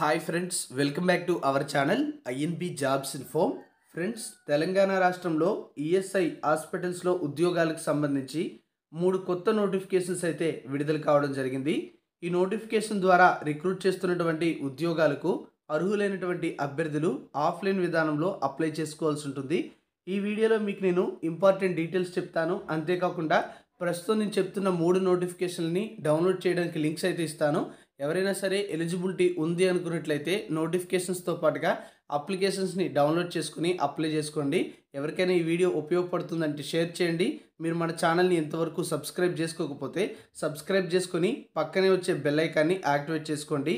hi friends welcome back to our channel INB jobs ఫోమ్ friends Telangana రాష్ట్రంలో ESI హాస్పిటల్స్లో ఉద్యోగాలకు సంబంధించి మూడు కొత్త నోటిఫికేషన్స్ అయితే విడుదల కావడం జరిగింది ఈ నోటిఫికేషన్ ద్వారా రిక్రూట్ చేస్తున్నటువంటి ఉద్యోగాలకు అర్హులైనటువంటి అభ్యర్థులు ఆఫ్లైన్ విధానంలో అప్లై చేసుకోవాల్సి ఉంటుంది ఈ వీడియోలో మీకు నేను ఇంపార్టెంట్ డీటెయిల్స్ చెప్తాను అంతేకాకుండా ప్రస్తుతం నేను చెప్తున్న మూడు నోటిఫికేషన్ని డౌన్లోడ్ చేయడానికి లింక్స్ అయితే ఇస్తాను ఎవరైనా సరే ఎలిజిబిలిటీ ఉంది అనుకున్నట్లయితే నోటిఫికేషన్స్తో పాటుగా అప్లికేషన్స్ని డౌన్లోడ్ చేసుకుని అప్లై చేసుకోండి ఎవరికైనా ఈ వీడియో ఉపయోగపడుతుందంటే షేర్ చేయండి మీరు మన ఛానల్ని ఎంతవరకు సబ్స్క్రైబ్ చేసుకోకపోతే సబ్స్క్రైబ్ చేసుకొని పక్కనే వచ్చే బెల్ ఐకాన్ని యాక్టివేట్ చేసుకోండి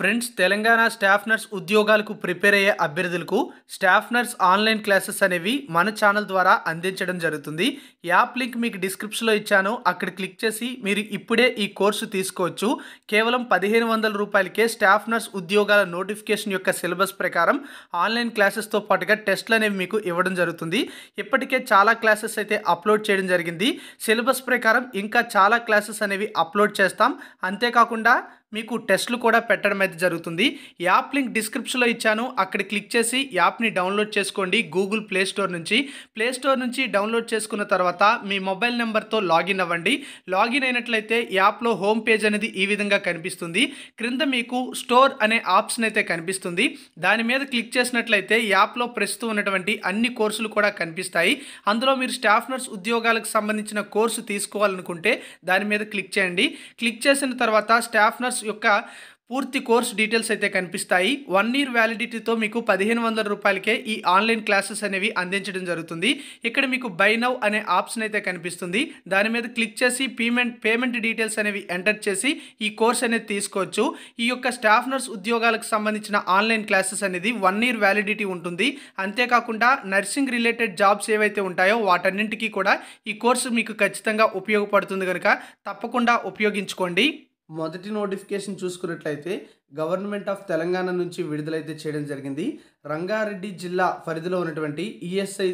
ఫ్రెండ్స్ తెలంగాణ స్టాఫ్ నర్స్ ఉద్యోగాలకు ప్రిపేర్ అయ్యే అభ్యర్థులకు స్టాఫ్ నర్స్ ఆన్లైన్ క్లాసెస్ అనేవి మన ఛానల్ ద్వారా అందించడం జరుగుతుంది యాప్ లింక్ మీకు డిస్క్రిప్షన్లో ఇచ్చాను అక్కడ క్లిక్ చేసి మీరు ఇప్పుడే ఈ కోర్సు తీసుకోవచ్చు కేవలం పదిహేను వందల రూపాయలకే స్టాఫ్ నర్స్ ఉద్యోగాల నోటిఫికేషన్ యొక్క సిలబస్ ప్రకారం ఆన్లైన్ క్లాసెస్తో పాటుగా టెస్ట్లు అనేవి మీకు ఇవ్వడం జరుగుతుంది ఇప్పటికే చాలా క్లాసెస్ అయితే అప్లోడ్ చేయడం జరిగింది సిలబస్ ప్రకారం ఇంకా చాలా క్లాసెస్ అనేవి అప్లోడ్ చేస్తాం అంతేకాకుండా మీకు టెస్ట్లు కూడా పెట్టడం అయితే జరుగుతుంది యాప్ లింక్ డిస్క్రిప్షన్లో ఇచ్చాను అక్కడ క్లిక్ చేసి యాప్ని డౌన్లోడ్ చేసుకోండి గూగుల్ ప్లే స్టోర్ నుంచి ప్లే స్టోర్ నుంచి డౌన్లోడ్ చేసుకున్న తర్వాత మీ మొబైల్ నెంబర్తో లాగిన్ అవ్వండి లాగిన్ అయినట్లయితే యాప్లో హోమ్ పేజ్ అనేది ఈ విధంగా కనిపిస్తుంది క్రింద మీకు స్టోర్ అనే ఆప్షన్ అయితే కనిపిస్తుంది దాని మీద క్లిక్ చేసినట్లయితే యాప్లో ప్రస్తుతం ఉన్నటువంటి అన్ని కోర్సులు కూడా కనిపిస్తాయి అందులో మీరు స్టాఫ్ నర్స్ ఉద్యోగాలకు సంబంధించిన కోర్సు తీసుకోవాలనుకుంటే దాని మీద క్లిక్ చేయండి క్లిక్ చేసిన తర్వాత స్టాఫ్ నర్స్ యొక్క పూర్తి కోర్స్ డీటెయిల్స్ అయితే కనిపిస్తాయి వన్ ఇయర్ వ్యాలిడిటీతో మీకు పదిహేను వందల రూపాయలకే ఈ ఆన్లైన్ క్లాసెస్ అనేవి అందించడం జరుగుతుంది ఇక్కడ మీకు బై నౌ అనే ఆప్షన్ అయితే కనిపిస్తుంది దాని మీద క్లిక్ చేసి పేమెంట్ పేమెంట్ డీటెయిల్స్ అనేవి ఎంటర్ చేసి ఈ కోర్స్ అనేది తీసుకోవచ్చు ఈ యొక్క స్టాఫ్ నర్స్ ఉద్యోగాలకు సంబంధించిన ఆన్లైన్ క్లాసెస్ అనేది వన్ ఇయర్ వ్యాలిడిటీ ఉంటుంది అంతేకాకుండా నర్సింగ్ రిలేటెడ్ జాబ్స్ ఏవైతే ఉంటాయో వాటన్నింటికీ కూడా ఈ కోర్సు మీకు ఖచ్చితంగా ఉపయోగపడుతుంది కనుక తప్పకుండా ఉపయోగించుకోండి మొదటి నోటిఫికేషన్ చూసుకున్నట్లయితే గవర్నమెంట్ ఆఫ్ తెలంగాణ నుంచి విడుదలైతే చేయడం జరిగింది రంగారెడ్డి జిల్లా పరిధిలో ఉన్నటువంటి ఈఎస్ఐ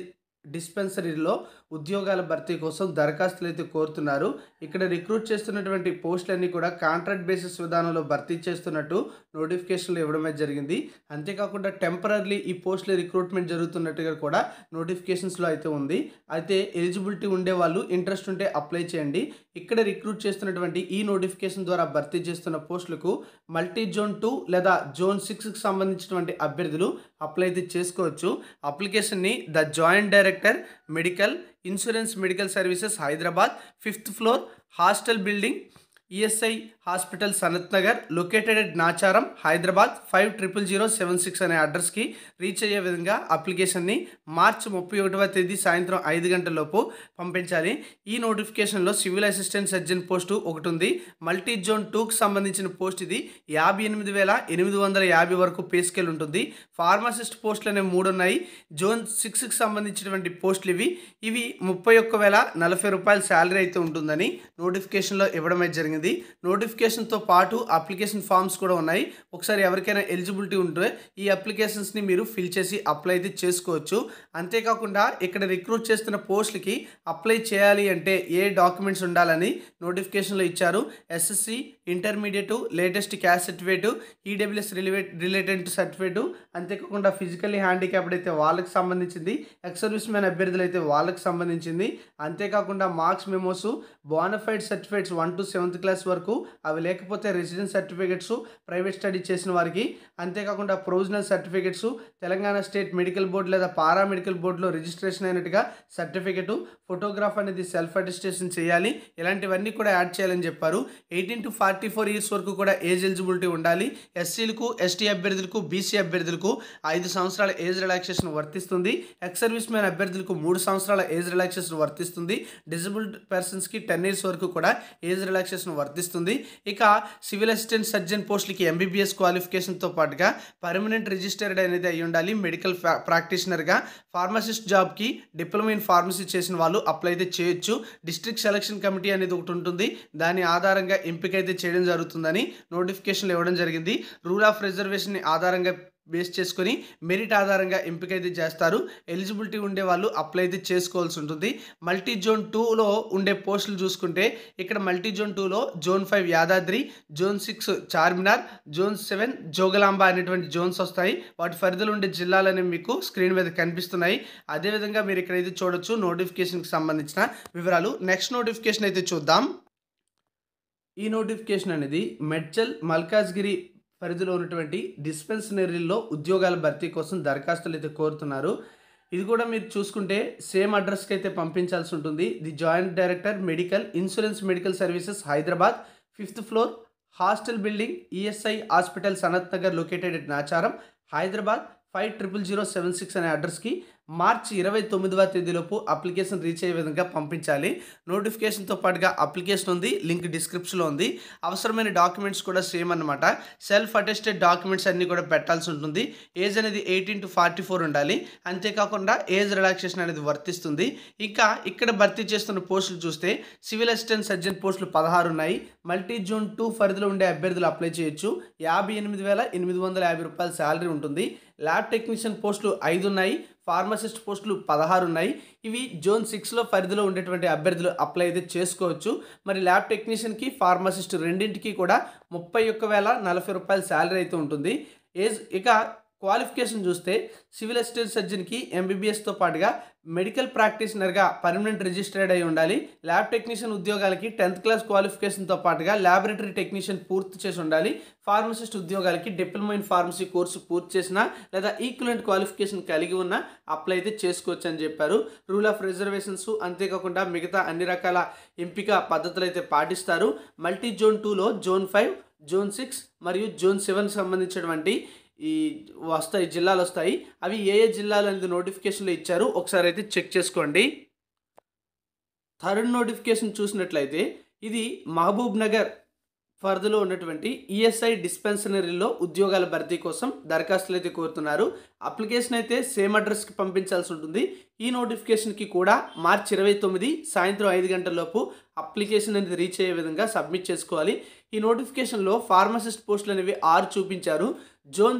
డిస్పెన్సరీలో ఉద్యోగాల భర్తీ కోసం దరఖాస్తులు అయితే కోరుతున్నారు ఇక్కడ రిక్రూట్ చేస్తున్నటువంటి పోస్టులన్నీ కూడా కాంట్రాక్ట్ బేసిస్ విధానంలో భర్తీ చేస్తున్నట్టు నోటిఫికేషన్లు ఇవ్వడమే జరిగింది అంతేకాకుండా టెంపరీ ఈ పోస్టుల రిక్రూట్మెంట్ జరుగుతున్నట్టుగా కూడా నోటిఫికేషన్స్లో అయితే ఉంది అయితే ఎలిజిబిలిటీ ఉండే వాళ్ళు ఇంట్రెస్ట్ ఉంటే అప్లై చేయండి ఇక్కడ రిక్రూట్ చేస్తున్నటువంటి ఈ నోటిఫికేషన్ ద్వారా భర్తీ చేస్తున్న పోస్టులకు మల్టీ జోన్ టూ లేదా జోన్ సిక్స్కి సంబంధించినటువంటి అభ్యర్థులు అప్లై అయితే చేసుకోవచ్చు అప్లికేషన్ని the joint direct director medical insurance medical services Hyderabad fifth floor hostel building ESI hospital Sanath Nagar located at Nacharam Hyderabad five triple zero seven six అనే అడ్రస్కి రీచ్ అయ్యే విధంగా అప్లికేషన్ని మార్చి ముప్పై ఒకటవ తేదీ సాయంత్రం ఐదు గంటలలోపు పంపించాలి ఈ నోటిఫికేషన్లో సివిల్ అసిస్టెంట్ సర్జన్ పోస్టు ఒకటి ఉంది మల్టీ జోన్ టూకు సంబంధించిన పోస్ట్ ఇది యాభై ఎనిమిది వేల ఎనిమిది వందల యాభై వరకు పే స్కేల్ ఉంటుంది ఫార్మసిస్ట్ పోస్టులు అనేవి మూడు ఉన్నాయి జోన్ సిక్స్కి సంబంధించినటువంటి పోస్టులు ఇవి ఇవి ముప్పై ఒక్క వేల నలభై రూపాయల శాలరీ అయితే ఉంటుందని నోటిఫికేషన్లో ఇవ్వడం జరిగింది జరిగింది నోటిఫికేషన్తో పాటు అప్లికేషన్ ఫామ్స్ కూడా ఉన్నాయి ఒకసారి ఎవరికైనా ఎలిజిబిలిటీ ఉంటే ఈ అప్లికేషన్స్ని మీరు ఫిల్ చేసి అప్లై అయితే చేసుకోవచ్చు అంతేకాకుండా ఇక్కడ రిక్రూట్ చేస్తున్న పోస్టులకి అప్లై చేయాలి అంటే ఏ డాక్యుమెంట్స్ ఉండాలని నోటిఫికేషన్లో ఇచ్చారు SSC intermediate latest caste certificate EWS relate related certificate అంతేకాకుండా ఫిజికల్లీ హ్యాండిక్యాప్డ్ అయితే వాళ్ళకి సంబంధించింది ఎక్సర్వీస్ మ్యాన్ అభ్యర్థులు అయితే వాళ్ళకి సంబంధించింది అంతేకాకుండా marks memos bonafide certificates one to seventh class వరకు అవి లేకపోతే రెసిడెన్స్ సర్టిఫికెట్స్ ప్రైవేట్ స్టడీ చేసిన వారికి అంతేకాకుండా provisional certificates Telangana state medical board లేదా పారామెడికల్ బోర్డులో రిజిస్ట్రేషన్ అయినట్టుగా సర్టిఫికెట్ ఫోటోగ్రాఫ్ అనేది సెల్ఫ్ అటిస్టేషన్ చేయాలి ఇలాంటివన్నీ కూడా యాడ్ చేయాలని చెప్పారు eighteen to forty four years వరకు కూడా ఏజ్ ఎలిజిబిలిటీ ఉండాలి ఎస్సీలకు ఎస్టీ అభ్యర్థులకు బీసీ అభ్యర్థులకు ఐదు సంవత్సరాల ఏజ్ రిలాక్సేషన్ వర్తిస్తుంది ఎక్స్ సర్వీస్ మ్యాన్ అభ్యర్థులకు మూడు సంవత్సరాల ఏజ్ రిలాక్సేషన్ వర్తిస్తుంది డిజబుల్డ్ పర్సన్స్కి టెన్ ఇయర్స్ వరకు కూడా ఏజ్ రిలాక్సేషన్ వర్తిస్తుంది ఇక సివిల్ అసిస్టెంట్ సర్జన్ పోస్టులకి ఎంబీబీఎస్ క్వాలిఫికేషన్తో పాటుగా పర్మనెంట్ రిజిస్టర్డ్ అనేది అయి ఉండాలి మెడికల్ ప్రాక్టీషనర్గా ఫార్మసిస్ట్ జాబ్కి డిప్లొమా ఇన్ ఫార్మసీ చేసిన వాళ్ళు అప్లై అయితే చేయొచ్చు డిస్ట్రిక్ట్ సెలక్షన్ కమిటీ అనేది ఒకటి ఉంటుంది దాని ఆధారంగా ఎంపిక అయితే చేయడం జరుగుతుందని నోటిఫికేషన్లు ఇవ్వడం జరిగింది రూల్ ఆఫ్ రిజర్వేషన్ని ఆధారంగా బేస్ చేసుకొని మెరిట్ ఆధారంగా ఎంపిక అయితే చేస్తారు ఎలిజిబిలిటీ ఉండే వాళ్ళు అప్లై అయితే చేసుకోవాల్సి ఉంటుంది మల్టీ జోన్ టూలో ఉండే పోస్టులు చూసుకుంటే ఇక్కడ మల్టీ జోన్ టూలో zone five Yadadri zone six Charminar zone seven Jogulamba అనేటువంటి జోన్స్ వస్తాయి వాటి పరిధిలో ఉండే జిల్లాలనే మీకు స్క్రీన్ మీద కనిపిస్తున్నాయి అదేవిధంగా మీరు ఇక్కడైతే చూడొచ్చు నోటిఫికేషన్కి సంబంధించిన వివరాలు నెక్స్ట్ నోటిఫికేషన్ అయితే చూద్దాం ఈ నోటిఫికేషన్ అనేది మెడ్చల్ మల్కాజ్గిరి పరిధిలో ఉన్నటువంటి డిస్పెన్సరీల్లో ఉద్యోగాల భర్తీ కోసం దరఖాస్తులు అయితే కోరుతున్నారు ఇది కూడా మీరు చూసుకుంటే సేమ్ అడ్రస్కి అయితే పంపించాల్సి ఉంటుంది the joint director medical insurance medical services Hyderabad fifth floor hostel building ESI hospital Sanath Nagar located Nacharam Hyderabad five triple zero seven six అనే అడ్రస్కి మార్చి ఇరవై తొమ్మిదవ తేదీలోపు అప్లికేషన్ రీచ్ అయ్యే విధంగా పంపించాలి నోటిఫికేషన్తో పాటుగా అప్లికేషన్ ఉంది లింక్ డిస్క్రిప్షన్లో ఉంది అవసరమైన డాక్యుమెంట్స్ కూడా సేమ్ అనమాట సెల్ఫ్ అటెస్టెడ్ డాక్యుమెంట్స్ అన్నీ కూడా పెట్టాల్సి ఉంటుంది ఏజ్ అనేది ఎయిటీన్ టు ఫార్టీ ఫోర్ ఉండాలి అంతేకాకుండా ఏజ్ రిలాక్సేషన్ అనేది వర్తిస్తుంది ఇంకా ఇక్కడ భర్తీ చేస్తున్న పోస్టులు చూస్తే సివిల్ అసిస్టెంట్ సర్జన్ పోస్టులు పదహారు ఉన్నాయి మల్టీ జోన్ టూ పరిధిలో ఉండే అభ్యర్థులు అప్లై చేయొచ్చు యాభై ఎనిమిది వేల ఎనిమిది వందల యాభై రూపాయల శాలరీ ఉంటుంది ల్యాబ్ టెక్నీషియన్ పోస్టులు ఐదు ఉన్నాయి ఫార్మసిస్ట్ పోస్టులు పదహారు ఉన్నాయి ఇవి జోన్ సిక్స్లో పరిధిలో ఉండేటువంటి అభ్యర్థులు అప్లై అయితే చేసుకోవచ్చు మరి ల్యాబ్ టెక్నీషియన్కి ఫార్మసిస్ట్ రెండింటికి కూడా ముప్పై ఒక్క వేల నలభై రూపాయల శాలరీ అయితే ఉంటుంది ఏజ్ ఇక క్వాలిఫికేషన్ చూస్తే సివిల్ అసిస్టెంట్ సర్జన్కి ఎంబీబీఎస్తో పాటుగా మెడికల్ ప్రాక్టీషనర్గా పర్మనెంట్ రిజిస్టర్డ్ అయి ఉండాలి ల్యాబ్ టెక్నీషియన్ ఉద్యోగాలకి టెన్త్ క్లాస్ క్వాలిఫికేషన్తో పాటుగా ల్యాబొరేటరీ టెక్నీషియన్ పూర్తి చేసి ఉండాలి ఫార్మసిస్ట్ ఉద్యోగాలకి డిప్లొమా ఇన్ ఫార్మసీ కోర్సు పూర్తి చేసిన లేదా ఈక్వలెంట్ క్వాలిఫికేషన్ కలిగి ఉన్న అప్లై అయితే చేసుకోవచ్చు అని చెప్పారు రూల్ ఆఫ్ రిజర్వేషన్స్ అంతేకాకుండా మిగతా అన్ని రకాల ఎంపిక పద్ధతులు అయితే పాటిస్తారు మల్టీ జోన్ టూలో జోన్ ఫైవ్ జోన్ సిక్స్ మరియు జోన్ సెవెన్ సంబంధించినటువంటి ఈ వస్తాయి జిల్లాలు వస్తాయి అవి ఏ ఏ జిల్లాలు అనేది నోటిఫికేషన్లో ఇచ్చారు ఒకసారి అయితే చెక్ చేసుకోండి థర్డ్ నోటిఫికేషన్ చూసినట్లయితే ఇది మహబూబ్ నగర్ పరిధిలో ఉన్నటువంటి ఈఎస్ఐ e డిస్పెన్సనరీలో ఉద్యోగాల భర్తీ కోసం దరఖాస్తులు అయితే కోరుతున్నారు అప్లికేషన్ అయితే సేమ్ అడ్రస్కి పంపించాల్సి ఉంటుంది ఈ నోటిఫికేషన్కి కూడా మార్చి ఇరవై తొమ్మిది సాయంత్రం ఐదు గంటల లోపు అప్లికేషన్ అనేది రీచ్ అయ్యే విధంగా సబ్మిట్ చేసుకోవాలి ఈ నోటిఫికేషన్లో ఫార్మసిస్ట్ పోస్టులు అనేవి ఆరు చూపించారు జోన్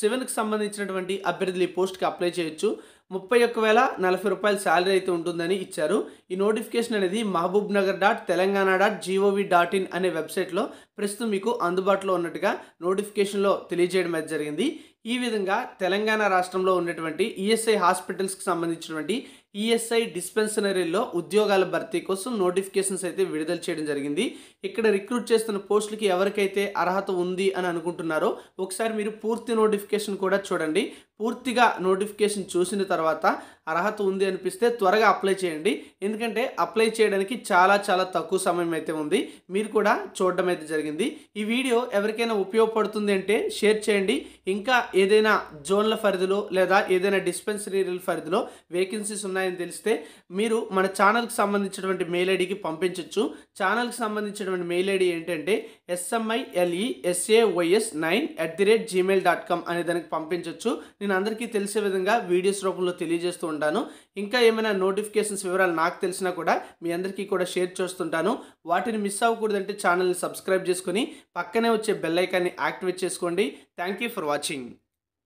సెవెన్కి సంబంధించినటువంటి అభ్యర్థులు ఈ పోస్ట్కి అప్లై చేయొచ్చు ముప్పై ఒక్క వేల నలభై రూపాయల శాలరీ అయితే ఉంటుందని ఇచ్చారు ఈ నోటిఫికేషన్ అనేది Mahbub Nagar dot Telangana dot G O V dot in అనే వెబ్సైట్లో ప్రస్తుతం మీకు అందుబాటులో ఉన్నట్టుగా నోటిఫికేషన్లో తెలియజేయడం అయితే జరిగింది ఈ విధంగా తెలంగాణ రాష్ట్రంలో ఉన్నటువంటి ఈఎస్ఐ హాస్పిటల్స్కి సంబంధించినటువంటి ఈఎస్ఐ డిస్పెన్సరీలో ఉద్యోగాల భర్తీ కోసం నోటిఫికేషన్స్ అయితే విడుదల చేయడం జరిగింది ఇక్కడ రిక్రూట్ చేస్తున్న పోస్టులకి ఎవరికైతే అర్హత ఉంది అని అనుకుంటున్నారో ఒకసారి మీరు పూర్తి నోటిఫికేషన్ కూడా చూడండి పూర్తిగా నోటిఫికేషన్ చూసిన తర్వాత అర్హత ఉంది అనిపిస్తే త్వరగా అప్లై చేయండి ఎందుకంటే అప్లై చేయడానికి చాలా చాలా తక్కువ సమయం అయితే ఉంది మీరు కూడా చూడడం అయితే జరిగింది ఈ వీడియో ఎవరికైనా ఉపయోగపడుతుంది అంటే షేర్ చేయండి ఇంకా ఏదైనా జోన్ల పరిధిలో లేదా ఏదైనా డిస్పెన్సరీల పరిధిలో వేకెన్సీస్ ఉన్నాయి ఉన్నాయని తెలిస్తే మీరు మన ఛానల్కి సంబంధించినటువంటి మెయిల్ ఐడికి పంపించవచ్చు ఛానల్కి సంబంధించినటువంటి మెయిల్ ఐడి ఏంటంటే S M I L E S A O S e nine at the rate Gmail dot com అనే దానికి పంపించవచ్చు నేను అందరికీ తెలిసే విధంగా వీడియోస్ రూపంలో తెలియజేస్తూ ఉంటాను ఇంకా ఏమైనా నోటిఫికేషన్స్ వివరాలు నాకు తెలిసినా కూడా మీ అందరికీ కూడా షేర్ చేస్తుంటాను వాటిని మిస్ అవ్వకూడదంటే ఛానల్ని సబ్స్క్రైబ్ చేసుకుని పక్కనే వచ్చే బెల్లైకాన్ని యాక్టివేట్ చేసుకోండి థ్యాంక్ యూ ఫర్ వాచింగ్